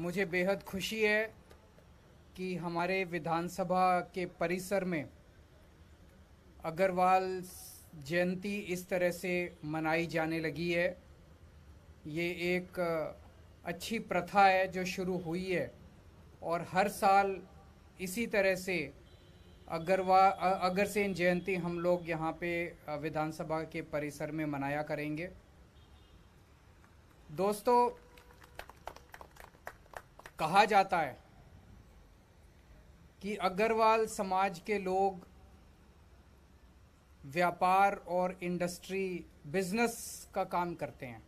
मुझे बेहद खुशी है कि हमारे विधानसभा के परिसर में अग्रवाल जयंती इस तरह से मनाई जाने लगी है ये एक अच्छी प्रथा है जो शुरू हुई है और हर साल इसी तरह से अग्रवा अग्रसेन जयंती हम लोग यहाँ पे विधानसभा के परिसर में मनाया करेंगे दोस्तों कहा जाता है कि अग्रवाल समाज के लोग व्यापार और इंडस्ट्री बिजनेस का काम करते हैं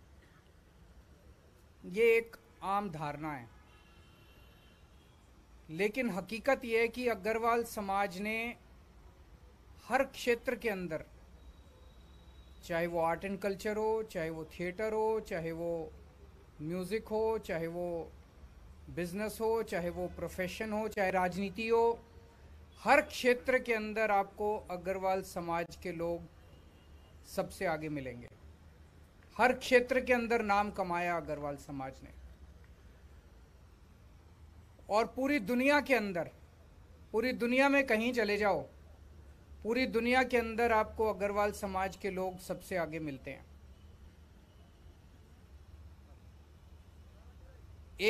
ये एक आम धारणा है लेकिन हकीकत यह है कि अग्रवाल समाज ने हर क्षेत्र के अंदर चाहे वो आर्ट एंड कल्चर हो चाहे वो थिएटर हो चाहे वो म्यूज़िक हो चाहे वो बिजनेस हो चाहे वो प्रोफेशन हो चाहे राजनीति हो हर क्षेत्र के अंदर आपको अग्रवाल समाज के लोग सबसे आगे मिलेंगे हर क्षेत्र के अंदर नाम कमाया अग्रवाल समाज ने और पूरी दुनिया के अंदर पूरी दुनिया में कहीं चले जाओ पूरी दुनिया के अंदर आपको अग्रवाल समाज के लोग सबसे आगे मिलते हैं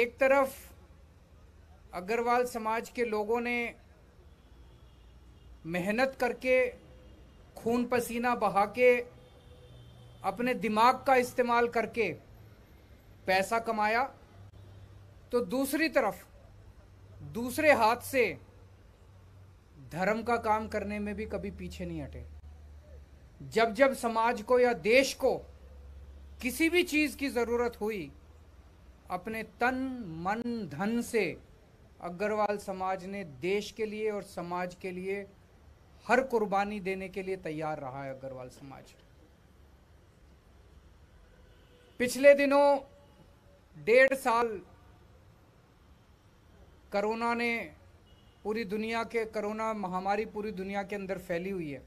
एक तरफ अग्रवाल समाज के लोगों ने मेहनत करके खून पसीना बहा के अपने दिमाग का इस्तेमाल करके पैसा कमाया तो दूसरी तरफ दूसरे हाथ से धर्म का काम करने में भी कभी पीछे नहीं हटे जब जब समाज को या देश को किसी भी चीज़ की ज़रूरत हुई अपने तन मन धन से अग्रवाल समाज ने देश के लिए और समाज के लिए हर कुर्बानी देने के लिए तैयार रहा है अग्रवाल समाज पिछले दिनों डेढ़ साल कोरोना ने पूरी दुनिया के कोरोना महामारी पूरी दुनिया के अंदर फैली हुई है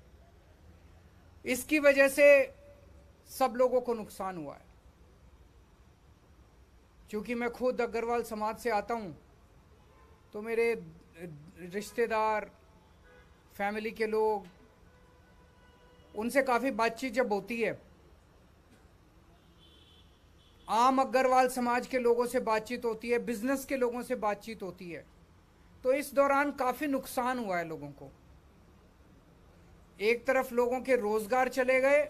इसकी वजह से सब लोगों को नुकसान हुआ है क्योंकि मैं खुद अग्रवाल समाज से आता हूँ तो मेरे रिश्तेदार फैमिली के लोग उनसे काफ़ी बातचीत जब होती है आम अग्रवाल समाज के लोगों से बातचीत होती है बिजनेस के लोगों से बातचीत होती है तो इस दौरान काफ़ी नुकसान हुआ है लोगों को एक तरफ लोगों के रोज़गार चले गए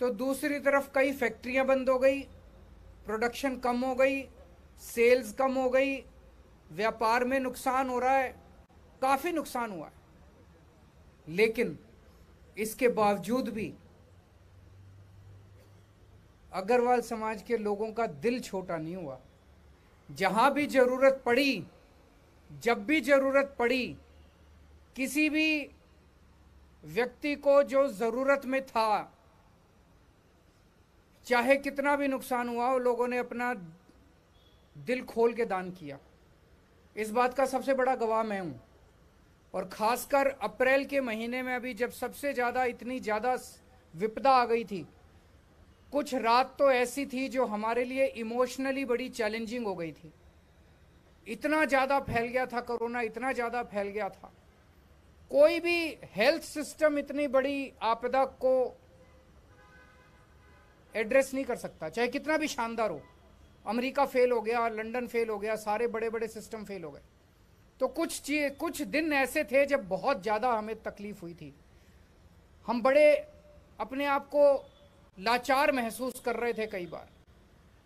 तो दूसरी तरफ कई फैक्ट्रियां बंद हो गई प्रोडक्शन कम हो गई सेल्स कम हो गई व्यापार में नुकसान हो रहा है काफ़ी नुकसान हुआ है लेकिन इसके बावजूद भी अग्रवाल समाज के लोगों का दिल छोटा नहीं हुआ जहाँ भी ज़रूरत पड़ी जब भी ज़रूरत पड़ी किसी भी व्यक्ति को जो ज़रूरत में था चाहे कितना भी नुकसान हुआ हो लोगों ने अपना दिल खोल के दान किया इस बात का सबसे बड़ा गवाह मैं हूँ और ख़ासकर अप्रैल के महीने में अभी जब सबसे ज़्यादा इतनी ज़्यादा विपदा आ गई थी कुछ रात तो ऐसी थी जो हमारे लिए इमोशनली बड़ी चैलेंजिंग हो गई थी इतना ज़्यादा फैल गया था कोरोना इतना ज़्यादा फैल गया था कोई भी हेल्थ सिस्टम इतनी बड़ी आपदा को एड्रेस नहीं कर सकता चाहे कितना भी शानदार हो अमेरिका फेल हो गया लंदन फेल हो गया सारे बड़े बड़े सिस्टम फेल हो गए तो कुछ चीज कुछ दिन ऐसे थे जब बहुत ज़्यादा हमें तकलीफ हुई थी हम बड़े अपने आप को लाचार महसूस कर रहे थे कई बार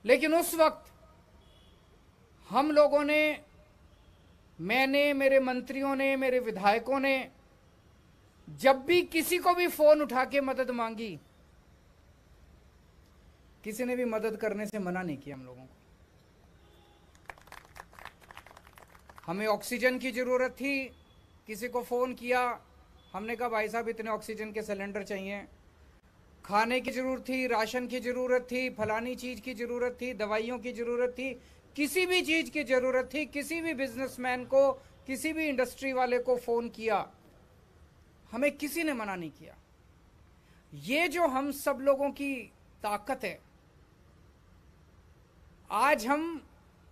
लेकिन उस वक्त हम लोगों ने मैंने मेरे मंत्रियों ने मेरे विधायकों ने जब भी किसी को भी फ़ोन उठा के मदद मांगी किसी ने भी मदद करने से मना नहीं किया हम लोगों को हमें ऑक्सीजन की ज़रूरत थी किसी को फ़ोन किया हमने कहा भाई साहब इतने ऑक्सीजन के सिलेंडर चाहिए खाने की ज़रूरत थी राशन की ज़रूरत थी फलानी चीज़ की ज़रूरत थी दवाइयों की ज़रूरत थी किसी भी चीज़ की ज़रूरत थी किसी भी बिजनेसमैन को किसी भी इंडस्ट्री वाले को फ़ोन किया हमें किसी ने मना नहीं किया ये जो हम सब लोगों की ताकत है आज हम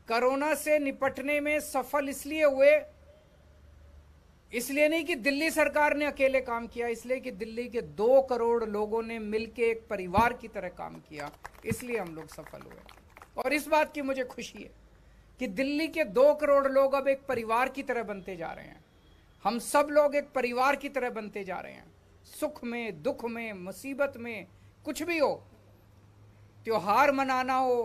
कोरोना से निपटने में सफल इसलिए हुए इसलिए नहीं कि दिल्ली सरकार ने अकेले काम किया इसलिए कि दिल्ली के दो करोड़ लोगों ने मिलकर एक परिवार की तरह काम किया इसलिए हम लोग सफल हुए और इस बात की मुझे खुशी है कि दिल्ली के दो करोड़ लोग अब एक परिवार की तरह बनते जा रहे हैं हम सब लोग एक परिवार की तरह बनते जा रहे हैं सुख में दुख में मुसीबत में कुछ भी हो त्योहार मनाना हो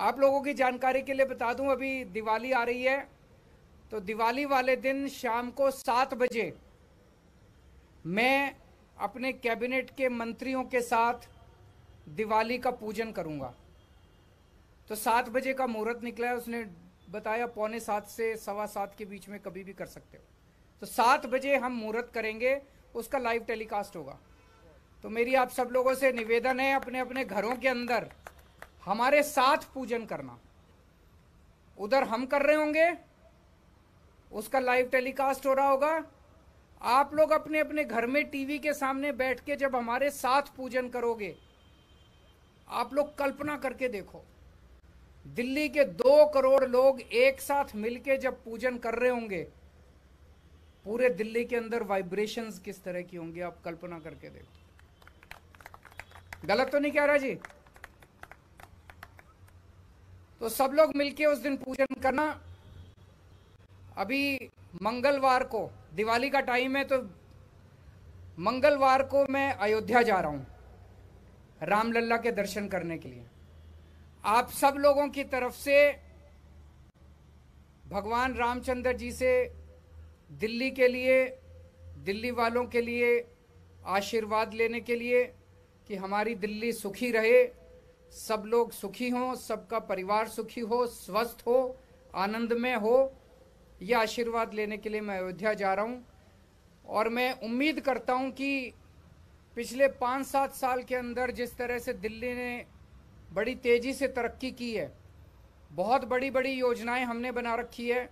आप लोगों की जानकारी के लिए बता दूं अभी दिवाली आ रही है तो दिवाली वाले दिन शाम को सात बजे मैं अपने कैबिनेट के मंत्रियों के साथ दिवाली का पूजन करूंगा तो सात बजे का मुहूर्त निकला है उसने बताया पौने सात से सवा सात के बीच में कभी भी कर सकते हो तो सात बजे हम मुहूर्त करेंगे उसका लाइव टेलीकास्ट होगा तो मेरी आप सब लोगों से निवेदन है अपने अपने घरों के अंदर हमारे साथ पूजन करना उधर हम कर रहे होंगे उसका लाइव टेलीकास्ट हो रहा होगा आप लोग अपने अपने घर में टीवी के सामने बैठ के जब हमारे साथ पूजन करोगे आप लोग कल्पना करके देखो दिल्ली के दो करोड़ लोग एक साथ मिलके जब पूजन कर रहे होंगे पूरे दिल्ली के अंदर वाइब्रेशंस किस तरह की होंगे आप कल्पना करके देखो गलत तो नहीं कह रहा जी तो सब लोग मिलके उस दिन पूजन करना अभी मंगलवार को दिवाली का टाइम है तो मंगलवार को मैं अयोध्या जा रहा हूँ रामलला के दर्शन करने के लिए आप सब लोगों की तरफ से भगवान रामचंद्र जी से दिल्ली के लिए दिल्ली वालों के लिए आशीर्वाद लेने के लिए कि हमारी दिल्ली सुखी रहे सब लोग सुखी हों सबका परिवार सुखी हो स्वस्थ हो आनंद में हो यह आशीर्वाद लेने के लिए मैं अयोध्या जा रहा हूँ और मैं उम्मीद करता हूँ कि पिछले पाँच सात साल के अंदर जिस तरह से दिल्ली ने बड़ी तेज़ी से तरक्की की है बहुत बड़ी बड़ी योजनाएं हमने बना रखी है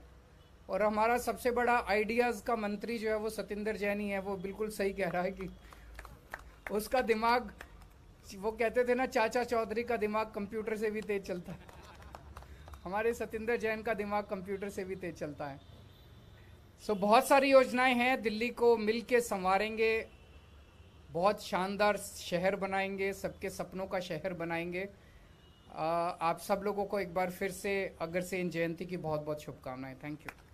और हमारा सबसे बड़ा आइडियाज़ का मंत्री जो है वो सतेंद्र जैनी है वो बिल्कुल सही कह रहा है कि उसका दिमाग वो कहते थे ना चाचा चौधरी का दिमाग कंप्यूटर से भी तेज चलता है हमारे सतेंद्र जैन का दिमाग कंप्यूटर से भी तेज चलता है सो so, बहुत सारी योजनाएं हैं दिल्ली को मिल के संवारेंगे बहुत शानदार शहर बनाएंगे सबके सपनों का शहर बनाएंगे आप सब लोगों को एक बार फिर से अग्रसेन जयंती की बहुत बहुत शुभकामनाएं थैंक यू